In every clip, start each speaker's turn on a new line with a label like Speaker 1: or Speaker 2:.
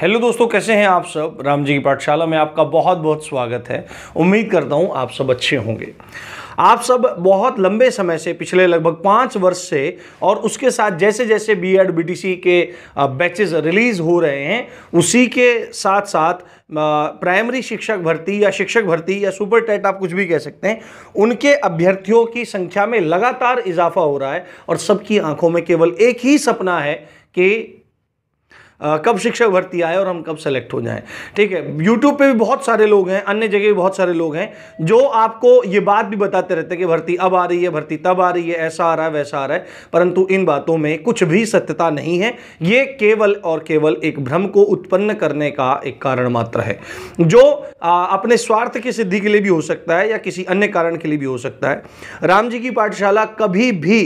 Speaker 1: hello दोस्तों कैसे हैं आप सब राम जी की पाठशाला में आपका बहुत बहुत स्वागत है उम्मीद करता हूं आप सब अच्छे होंगे आप सब बहुत लंबे समय से पिछले लगभग पाँच वर्ष से और उसके साथ जैसे जैसे बी एड बी के बैचेज रिलीज़ हो रहे हैं उसी के साथ साथ प्राइमरी शिक्षक भर्ती या शिक्षक भर्ती या सुपर टेट आप कुछ भी कह सकते हैं उनके अभ्यर्थियों की संख्या में लगातार इजाफा हो रहा है और सबकी आंखों में केवल एक ही सपना है कि कब शिक्षक भर्ती आए और हम कब सेलेक्ट हो जाएं ठीक है यूट्यूब पे भी बहुत सारे लोग हैं अन्य जगह भी बहुत सारे लोग हैं जो आपको ये बात भी बताते रहते हैं कि भर्ती अब आ रही है भर्ती तब आ रही है ऐसा आ रहा है वैसा आ रहा है परंतु इन बातों में कुछ भी सत्यता नहीं है ये केवल और केवल एक भ्रम को उत्पन्न करने का एक कारण मात्र है जो आ, अपने स्वार्थ की सिद्धि के लिए भी हो सकता है या किसी अन्य कारण के लिए भी हो सकता है राम जी की पाठशाला कभी भी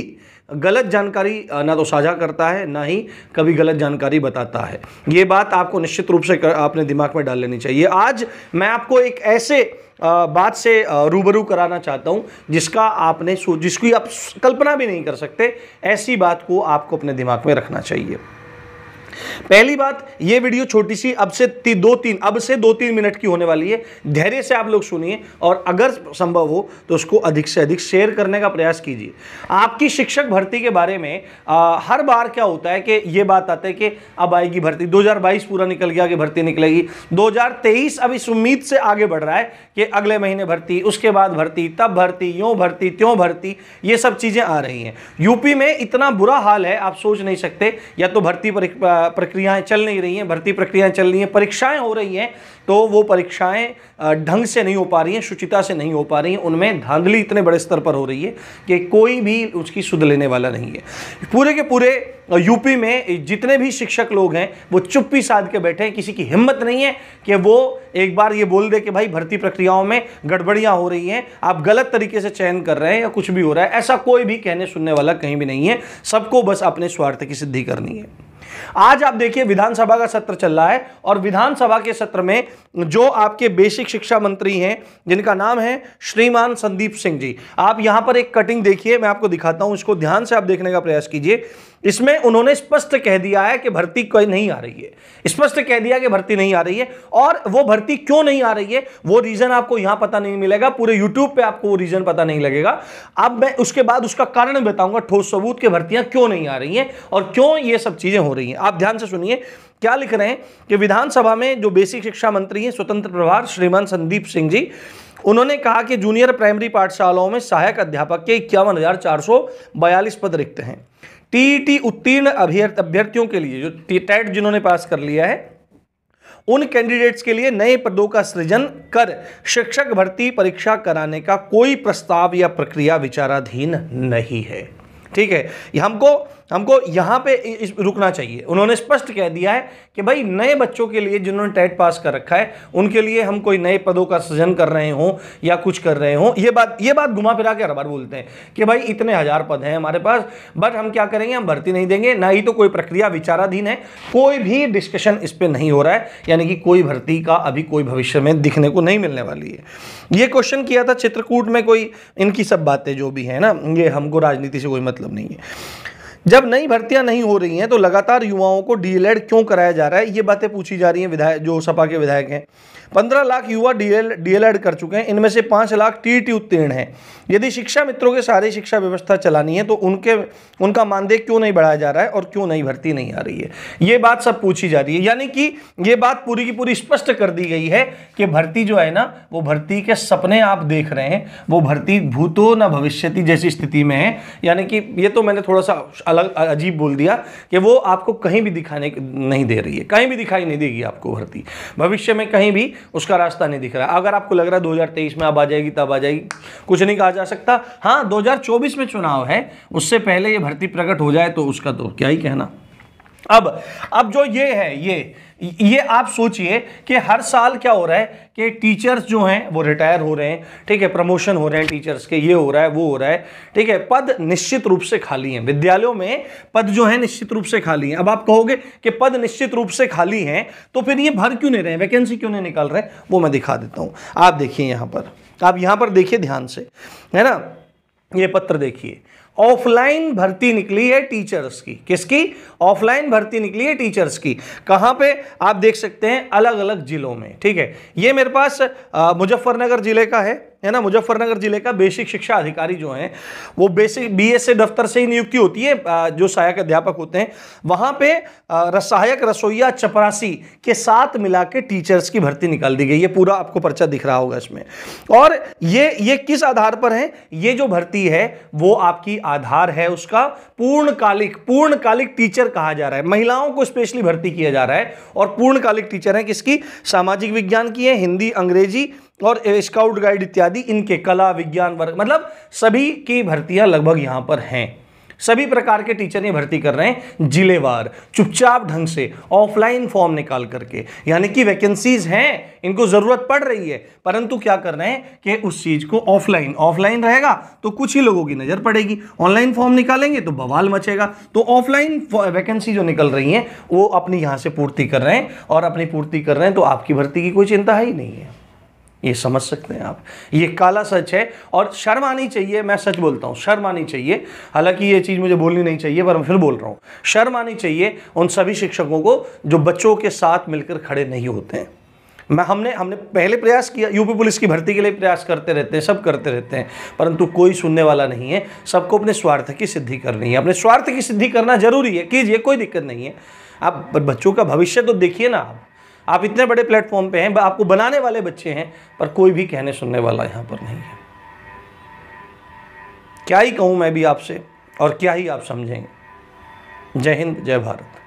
Speaker 1: गलत जानकारी ना तो साझा करता है ना ही कभी गलत जानकारी बताता है ये बात आपको निश्चित रूप से कर, आपने दिमाग में डाल लेनी चाहिए आज मैं आपको एक ऐसे बात से रूबरू कराना चाहता हूँ जिसका आपने सोच जिसकी आप कल्पना भी नहीं कर सकते ऐसी बात को आपको अपने दिमाग में रखना चाहिए पहली बात ये वीडियो छोटी सी अब से ती, दो तीन अब से दो तीन मिनट की होने वाली है धैर्य से आप लोग सुनिए और अगर संभव हो तो उसको अधिक से अधिक शेयर करने का प्रयास कीजिए आपकी शिक्षक भर्ती के बारे में आ, हर बार क्या होता है कि ये बात आता है कि अब आएगी भर्ती 2022 पूरा निकल गया कि भर्ती निकलेगी दो अब इस उम्मीद से आगे बढ़ रहा है कि अगले महीने भर्ती उसके बाद भर्ती तब भर्ती यूँ भर्ती त्यों भर्ती ये सब चीज़ें आ रही हैं यूपी में इतना बुरा हाल है आप सोच नहीं सकते या तो भर्ती पर प्रक्रियाएं चल नहीं रही हैं भर्ती प्रक्रियाएं चल रही हैं परीक्षाएं हो रही हैं तो वो परीक्षाएं ढंग से नहीं हो पा रही हैं शुचिता से नहीं हो पा रही हैं उनमें धांधली इतने बड़े स्तर पर हो रही है कि कोई भी उसकी सुध लेने वाला नहीं है पूरे के पूरे यूपी में जितने भी शिक्षक लोग हैं वो चुप्पी साध के बैठे हैं किसी की हिम्मत नहीं है कि वो एक बार ये बोल दे कि भाई भर्ती प्रक्रियाओं में गड़बड़ियाँ हो रही हैं आप गलत तरीके से चयन कर रहे हैं या कुछ भी हो रहा है ऐसा कोई भी कहने सुनने वाला कहीं भी नहीं है सबको बस अपने स्वार्थ की सिद्धि करनी है आज आप देखिए विधानसभा का सत्र चल रहा है और विधानसभा के सत्र में जो आपके बेसिक शिक्षा मंत्री हैं जिनका नाम है श्रीमान संदीप सिंह जी आप यहां पर एक कटिंग देखिए मैं आपको दिखाता हूं इसको ध्यान से आप देखने का प्रयास कीजिए इसमें उन्होंने स्पष्ट कह दिया है कि भर्ती कोई नहीं आ रही है स्पष्ट कह दिया कि भर्ती नहीं आ रही है और वो भर्ती क्यों नहीं आ रही है वो रीजन आपको यहां पता नहीं मिलेगा पूरे यूट्यूब पे आपको वो रीजन पता नहीं लगेगा अब मैं उसके बाद उसका कारण बताऊंगा ठोस सबूत की भर्तियां क्यों नहीं आ रही हैं और क्यों ये सब चीजें हो रही हैं आप ध्यान से सुनिए क्या लिख रहे हैं कि विधानसभा में जो बेसिक शिक्षा मंत्री हैं स्वतंत्र प्रभार श्रीमान संदीप सिंह जी उन्होंने कहा कि जूनियर प्राइमरी पाठशालाओं में सहायक अध्यापक के इक्यावन पद रिक्त हैं टीईटी उत्तीर्ण अभ्यर्थियों के लिए जो टेट जिन्होंने पास कर लिया है उन कैंडिडेट्स के लिए नए पदों का सृजन कर शिक्षक भर्ती परीक्षा कराने का कोई प्रस्ताव या प्रक्रिया विचाराधीन नहीं है ठीक है हमको हमको यहाँ पे रुकना चाहिए उन्होंने स्पष्ट कह दिया है कि भाई नए बच्चों के लिए जिन्होंने टेट पास कर रखा है उनके लिए हम कोई नए पदों का सृजन कर रहे हों या कुछ कर रहे हों ये बात ये बात घुमा फिरा के हर बार बोलते हैं कि भाई इतने हज़ार पद हैं हमारे पास बट हम क्या करेंगे हम भर्ती नहीं देंगे ना ही तो कोई प्रक्रिया विचाराधीन है कोई भी डिस्कशन इस पर नहीं हो रहा है यानी कि कोई भर्ती का अभी कोई भविष्य में दिखने को नहीं मिलने वाली है ये क्वेश्चन किया था चित्रकूट में कोई इनकी सब बातें जो भी है ना ये हमको राजनीति से कोई मतलब मतलब नहीं है जब नई भर्तियां नहीं हो रही हैं तो लगातार युवाओं को डीएलएड क्यों कराया जा रहा है ये बातें पूछी जा रही हैं विधायक जो सपा के विधायक हैं पंद्रह लाख युवा डीएलएड कर चुके हैं इनमें से पाँच लाख टी उत्तीर्ण हैं यदि शिक्षा मित्रों के सारे शिक्षा व्यवस्था चलानी है तो उनके उनका मानदेय क्यों नहीं बढ़ाया जा रहा है और क्यों नई भर्ती नहीं आ रही है ये बात सब पूछी जा रही है यानी कि ये बात पूरी की पूरी स्पष्ट कर दी गई है कि भर्ती जो है ना वो भर्ती के सपने आप देख रहे हैं वो भर्ती भूतो न भविष्य जैसी स्थिति में है यानी कि ये तो मैंने थोड़ा सा अलग अजीब बोल दिया कि वो आपको कहीं भी दिखाने नहीं दे रही है कहीं भी दिखाई नहीं देगी आपको भर्ती भविष्य में कहीं भी उसका रास्ता नहीं दिख रहा अगर आपको लग रहा है 2023 में अब आ जाएगी तब आ जाएगी कुछ नहीं कहा जा सकता हाँ 2024 में चुनाव है उससे पहले ये भर्ती प्रकट हो जाए तो उसका तो क्या ही कहना अब अब जो ये है ये ये आप सोचिए कि हर साल क्या हो रहा है कि टीचर्स जो हैं वो रिटायर हो रहे हैं ठीक है प्रमोशन हो रहे हैं टीचर्स के ये हो रहा है वो हो रहा है ठीक है पद निश्चित रूप से खाली हैं विद्यालयों में पद जो है निश्चित रूप से खाली हैं अब आप कहोगे कि पद निश्चित रूप से खाली हैं तो फिर ये भर क्यों नहीं रहे वैकेंसी क्यों नहीं निकाल रहे वो मैं दिखा देता हूँ आप देखिए यहाँ पर आप यहाँ पर देखिए ध्यान से है ना ये पत्र देखिए ऑफलाइन भर्ती निकली है टीचर्स की किसकी ऑफलाइन भर्ती निकली है टीचर्स की कहाँ पे आप देख सकते हैं अलग अलग ज़िलों में ठीक है ये मेरे पास मुजफ्फरनगर ज़िले का है है ना मुजफ्फरनगर जिले का बेसिक शिक्षा अधिकारी जो हैं वो बेसिक बीएसए दफ्तर से ही नियुक्ति होती है जो सहायक अध्यापक होते हैं वहां पे सहायक रसोईया चपरासी के साथ मिला के टीचर्स की भर्ती निकाल दी गई ये पूरा आपको पर्चा दिख रहा होगा इसमें और ये ये किस आधार पर है ये जो भर्ती है वो आपकी आधार है उसका पूर्णकालिक पूर्णकालिक टीचर कहा जा रहा है महिलाओं को स्पेशली भर्ती किया जा रहा है और पूर्णकालिक टीचर है किसकी सामाजिक विज्ञान की है हिंदी अंग्रेजी और स्काउट गाइड इत्यादि इनके कला विज्ञान वर्ग मतलब सभी की भर्तियाँ लगभग यहाँ पर हैं सभी प्रकार के टीचर ये भर्ती कर रहे हैं जिलेवार चुपचाप ढंग से ऑफलाइन फॉर्म निकाल करके यानी कि वैकेंसीज हैं इनको ज़रूरत पड़ रही है परंतु क्या कर रहे हैं कि उस चीज़ को ऑफलाइन ऑफलाइन रहेगा तो कुछ ही लोगों की नज़र पड़ेगी ऑनलाइन फॉर्म निकालेंगे तो बवाल मचेगा तो ऑफलाइन वैकेंसी जो निकल रही है वो अपनी यहाँ से पूर्ति कर रहे हैं और अपनी पूर्ति कर रहे हैं तो आपकी भर्ती की कोई चिंता ही नहीं है ये समझ सकते हैं आप ये काला सच है और शर्म आनी चाहिए मैं सच बोलता हूँ शर्म आनी चाहिए हालांकि ये चीज़ मुझे बोलनी नहीं चाहिए पर मैं फिर बोल रहा हूँ शर्म आनी चाहिए उन सभी शिक्षकों को जो बच्चों के साथ मिलकर खड़े नहीं होते हैं मैं हमने हमने पहले प्रयास किया यूपी पुलिस की भर्ती के लिए प्रयास करते रहते हैं सब करते रहते हैं परंतु कोई सुनने वाला नहीं है सबको अपने स्वार्थ की सिद्धि करनी है अपने स्वार्थ की सिद्धि करना जरूरी है कीजिए कोई दिक्कत नहीं है आप बच्चों का भविष्य तो देखिए ना आप आप इतने बड़े प्लेटफॉर्म पे हैं आपको बनाने वाले बच्चे हैं पर कोई भी कहने सुनने वाला यहाँ पर नहीं है क्या ही कहूँ मैं भी आपसे और क्या ही आप समझेंगे जय हिंद जय भारत